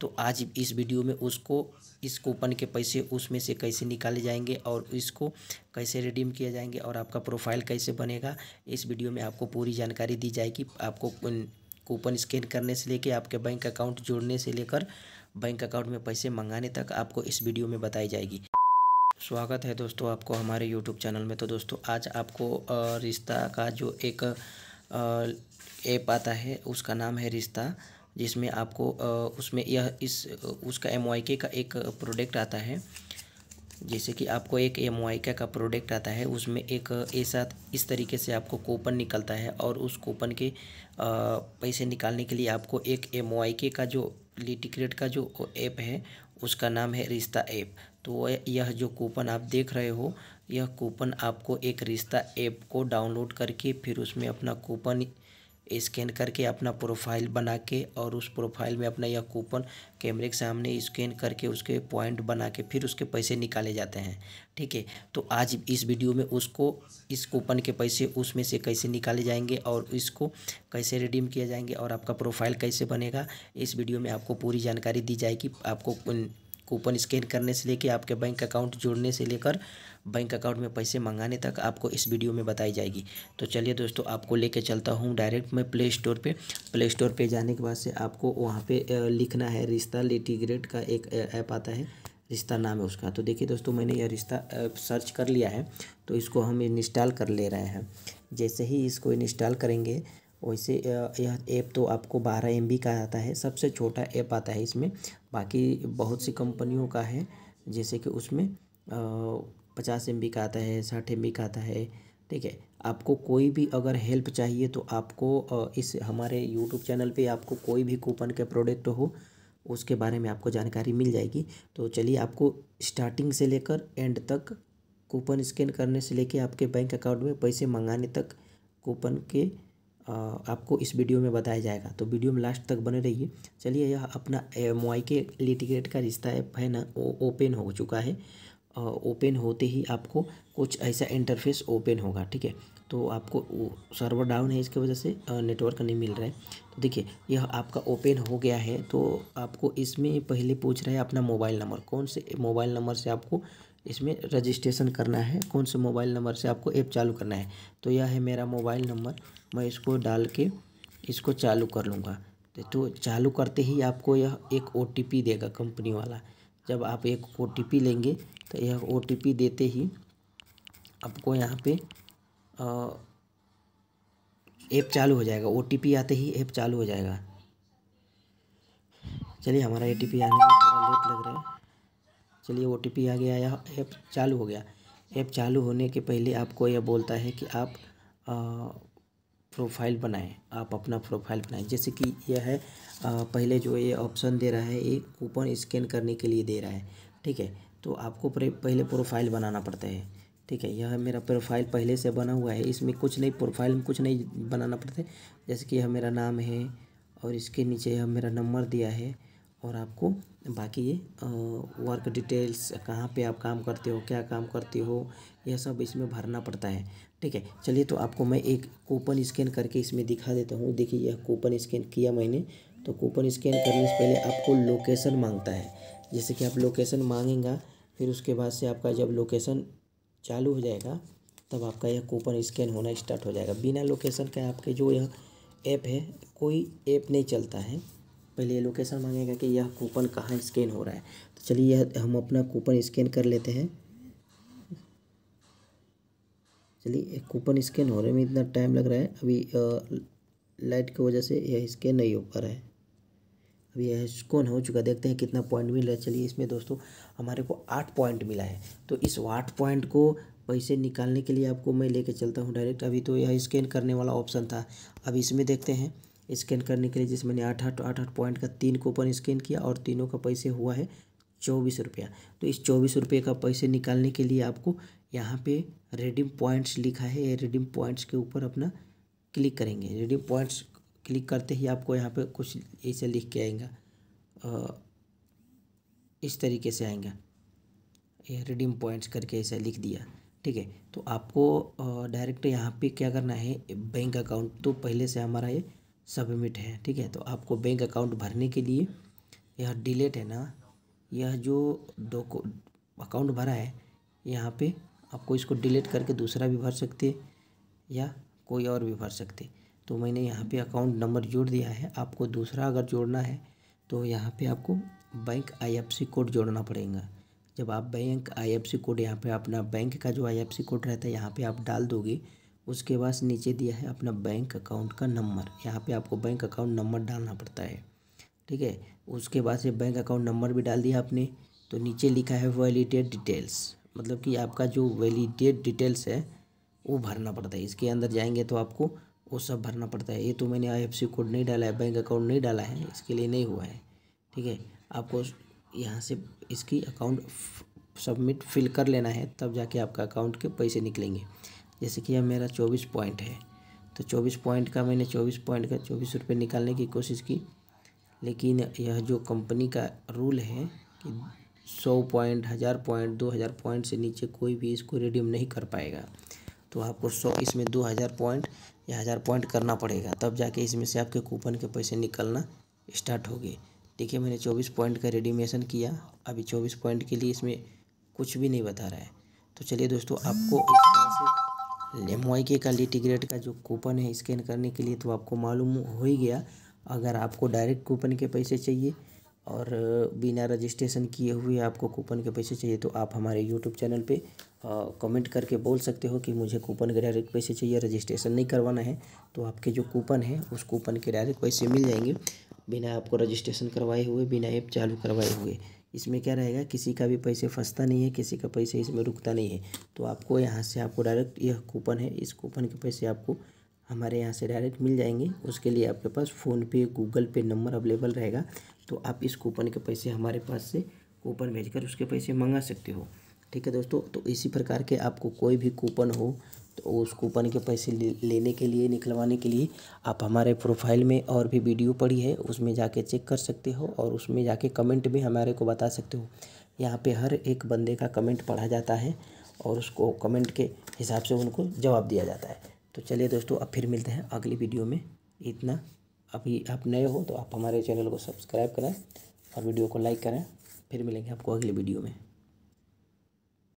तो आज इस वीडियो में उसको इस कूपन के पैसे उसमें से कैसे निकाले जाएंगे और इसको कैसे रिडीम किया जाएंगे और आपका प्रोफाइल कैसे बनेगा इस वीडियो में आपको पूरी जानकारी दी जाएगी आपको कूपन स्कैन करने से लेकर आपके बैंक अकाउंट जोड़ने से लेकर बैंक अकाउंट में पैसे मंगाने तक आपको इस वीडियो में बताई जाएगी स्वागत है दोस्तों आपको हमारे यूट्यूब चैनल में तो दोस्तों आज आपको रिश्ता का जो एक ऐप आता है उसका नाम है रिश्ता जिसमें आपको उसमें यह इस उसका एम का एक प्रोडक्ट आता है जैसे कि आपको एक एम का प्रोडक्ट आता है उसमें एक ऐसा इस तरीके से आपको कूपन निकलता है और उस कूपन के पैसे निकालने के लिए आपको एक एम का जो लिटिक्रेट का जो ऐप है उसका नाम है रिश्ता ऐप तो यह जो कूपन आप देख रहे हो यह कूपन आपको एक रिश्ता ऐप को डाउनलोड करके फिर उसमें अपना कूपन स्कैन करके अपना प्रोफाइल बना के और उस प्रोफाइल में अपना यह कूपन कैमरे के सामने स्कैन करके उसके पॉइंट बना के फिर उसके पैसे निकाले जाते हैं ठीक है तो आज इस वीडियो में उसको इस कूपन के पैसे उसमें से कैसे निकाले जाएंगे और इसको कैसे रिडीम किया जाएंगे और आपका प्रोफाइल कैसे बनेगा इस वीडियो में आपको पूरी जानकारी दी जाएगी आपको कूपन स्कैन करने से लेकर आपके बैंक अकाउंट जोड़ने से लेकर बैंक अकाउंट में पैसे मंगाने तक आपको इस वीडियो में बताई जाएगी तो चलिए दोस्तों आपको लेके चलता हूँ डायरेक्ट मैं प्ले स्टोर पे प्ले स्टोर पे जाने के बाद से आपको वहाँ पे लिखना है रिश्ता लिटिग्रेट का एक ऐप आता है रिश्ता नाम है उसका तो देखिए दोस्तों मैंने यह रिश्ता सर्च कर लिया है तो इसको हम इंस्टॉल कर ले रहे हैं जैसे ही इसको इंस्टॉल करेंगे वैसे यह ऐप तो आपको बारह एम का आता है सबसे छोटा ऐप आता है इसमें बाकी बहुत सी कंपनियों का है जैसे कि उसमें पचास एम का आता है साठ एम का आता है ठीक है आपको कोई भी अगर हेल्प चाहिए तो आपको इस हमारे यूट्यूब चैनल पे आपको कोई भी कूपन के प्रोडक्ट हो उसके बारे में आपको जानकारी मिल जाएगी तो चलिए आपको स्टार्टिंग से लेकर एंड तक कूपन स्कैन करने से लेकर आपके बैंक अकाउंट में पैसे मंगाने तक कूपन के आपको इस वीडियो में बताया जाएगा तो वीडियो में लास्ट तक बने रहिए चलिए यह अपना एम के लिटिगेट का रिश्ता ऐप है ना ओपन हो चुका है ओपन होते ही आपको कुछ ऐसा इंटरफेस ओपन होगा ठीक है तो आपको सर्वर डाउन है इसकी वजह से नेटवर्क नहीं मिल रहा है तो देखिए यह आपका ओपन हो गया है तो आपको इसमें पहले पूछ रहा है अपना मोबाइल नंबर कौन से मोबाइल नंबर से आपको इसमें रजिस्ट्रेशन करना है कौन से मोबाइल नंबर से आपको ऐप चालू करना है तो यह है मेरा मोबाइल नंबर मैं इसको डाल के इसको चालू कर लूँगा तो चालू करते ही आपको यह एक ओ देगा कंपनी वाला जब आप एक ओ लेंगे तो यह ओ देते ही आपको यहाँ पे ऐप चालू हो जाएगा ओ आते ही ऐप चालू हो जाएगा चलिए हमारा ए आने में थोड़ा लेट लग रहा है चलिए ओ आ गया या ऐप चालू हो गया ऐप चालू होने के पहले आपको यह बोलता है कि आप प्रोफाइल बनाएं आप अपना प्रोफाइल बनाएं जैसे कि यह है आ, पहले जो ये ऑप्शन दे रहा है ये कूपन स्कैन करने के लिए दे रहा है ठीक है तो आपको पहले प्रोफाइल बनाना पड़ता है ठीक है यह मेरा प्रोफाइल पहले से बना हुआ है इसमें कुछ नहीं प्रोफाइल में कुछ नहीं बनाना पड़ता है जैसे कि यह मेरा नाम है और इसके नीचे यह मेरा नंबर दिया है और आपको बाकी ये वर्क डिटेल्स कहाँ पे आप काम करते हो क्या काम करते हो यह सब इसमें भरना पड़ता है ठीक है चलिए तो आपको मैं एक कूपन स्कैन करके इसमें दिखा देता हूँ देखिए यह कूपन स्कैन किया मैंने तो कूपन स्कैन करने से पहले आपको लोकेशन मांगता है जैसे कि आप लोकेशन मांगेंगे फिर उसके बाद से आपका जब लोकेशन चालू हो जाएगा तब आपका यह कूपन स्कैन होना स्टार्ट हो जाएगा बिना लोकेशन का आपके जो यह ऐप है कोई ऐप नहीं चलता है पहले ये लोकेशन मांगेगा कि यह कूपन कहाँ स्कैन हो रहा है तो चलिए यह हम अपना कूपन स्कैन कर लेते हैं चलिए कूपन स्कैन होने में इतना टाइम लग रहा है अभी लाइट की वजह से यह स्कैन नहीं हो पा रहा है अभी यह स्कोन हो चुका देखते हैं कितना पॉइंट मिल रहा है चलिए इसमें दोस्तों हमारे को आठ पॉइंट मिला है तो इस आठ पॉइंट को पैसे निकालने के लिए आपको मैं लेके चलता हूँ डायरेक्ट अभी तो यह स्कैन करने वाला ऑप्शन था अब इसमें देखते हैं स्कैन करने के लिए जिसमें मैंने आठ आठ आठ आठ पॉइंट का तीन कूपन स्कैन किया और तीनों का पैसे हुआ है चौबीस रुपया तो इस चौबीस रुपये का पैसे निकालने के लिए आपको यहाँ पे रेडिम पॉइंट्स लिखा है ये रिडीम पॉइंट्स के ऊपर अपना क्लिक करेंगे रिडीम पॉइंट्स क्लिक करते ही आपको यहाँ पे कुछ ऐसे लिख के आएगा इस तरीके से आएगा ये रिडीम पॉइंट्स करके ऐसा लिख दिया ठीक है तो आपको डायरेक्ट यहाँ पे क्या करना है बैंक अकाउंट तो पहले से हमारा ये सबमिट है ठीक है तो आपको बैंक अकाउंट भरने के लिए यह डिलेट है ना यह जो डोको अकाउंट भरा है यहाँ पे आपको इसको डिलीट करके दूसरा भी भर सकते या कोई और भी भर सकते तो मैंने यहाँ पे अकाउंट नंबर जोड़ दिया है आपको दूसरा अगर जोड़ना है तो यहाँ पे आपको बैंक आईएफसी कोड जोड़ना पड़ेगा जब आप बैंक आईएफसी कोड यहाँ पे अपना बैंक का जो आईएफसी कोड रहता है यहाँ पे आप डाल दोगे उसके बाद नीचे दिया है अपना बैंक अकाउंट का नंबर यहाँ पे आपको बैंक अकाउंट नंबर डालना पड़ता है ठीक है उसके बाद से बैंक अकाउंट नंबर भी डाल दिया आपने तो नीचे लिखा है वैलिडेट डिटेल्स मतलब कि आपका जो वैलिडेट डिटेल्स है वो भरना पड़ता है इसके अंदर जाएंगे तो आपको वो सब भरना पड़ता है ये तो मैंने आई कोड नहीं डाला है बैंक अकाउंट नहीं डाला है इसके लिए नहीं हुआ है ठीक है आपको यहाँ से इसकी अकाउंट सबमिट फिल कर लेना है तब जाके आपका अकाउंट के पैसे निकलेंगे जैसे कि यह मेरा चौबीस पॉइंट है तो चौबीस पॉइंट का मैंने चौबीस पॉइंट का चौबीस रुपये निकालने की कोशिश की लेकिन यह जो कंपनी का रूल है कि सौ पॉइंट हज़ार पॉइंट दो हज़ार पॉइंट से नीचे कोई भी इसको रिडीम नहीं कर पाएगा तो आपको सौ इसमें दो हज़ार पॉइंट या हज़ार पॉइंट करना पड़ेगा तब जाके इसमें से आपके कूपन के पैसे निकलना स्टार्ट होंगे ठीक है मैंने चौबीस पॉइंट का रिडीमेशन किया अभी चौबीस पॉइंट के लिए इसमें कुछ भी नहीं बता रहा है तो चलिए दोस्तों आपको इस तरह से एम वाई के का लिटिग्रेट का जो कूपन है स्कैन करने के लिए तो आपको मालूम हो ही गया अगर आपको डायरेक्ट कूपन के पैसे चाहिए और बिना रजिस्ट्रेशन किए हुए आपको कूपन के पैसे चाहिए तो आप हमारे यूट्यूब चैनल पे कमेंट करके बोल सकते हो कि मुझे कूपन के डायरेक्ट पैसे चाहिए रजिस्ट्रेशन नहीं करवाना है तो आपके जो कूपन है उस कूपन के डायरेक्ट पैसे मिल जाएंगे बिना आपको रजिस्ट्रेशन करवाए हुए बिना ऐप चालू करवाए हुए इसमें क्या रहेगा किसी का भी पैसे फंसता नहीं है किसी का पैसे इसमें रुकता नहीं है तो आपको यहाँ से आपको डायरेक्ट यह कूपन है इस कूपन के पैसे आपको हमारे यहाँ से डायरेक्ट मिल जाएंगे उसके लिए आपके पास PhonePe Google Pay number available रहेगा तो आप इस कूपन के पैसे हमारे पास से कूपन भेजकर उसके पैसे मंगा सकते हो ठीक है दोस्तों तो इसी प्रकार के आपको कोई भी कूपन हो तो उस कूपन के पैसे लेने के लिए निकलवाने के लिए आप हमारे प्रोफाइल में और भी वीडियो पड़ी है उसमें जाके चेक कर सकते हो और उसमें जाके कमेंट भी हमारे को बता सकते हो यहाँ पे हर एक बंदे का कमेंट पढ़ा जाता है और उसको कमेंट के हिसाब से उनको जवाब दिया जाता है तो चलिए दोस्तों अब फिर मिलते हैं अगली वीडियो में इतना अभी आप नए हो तो आप हमारे चैनल को सब्सक्राइब करें और वीडियो को लाइक करें फिर मिलेंगे आपको अगली वीडियो में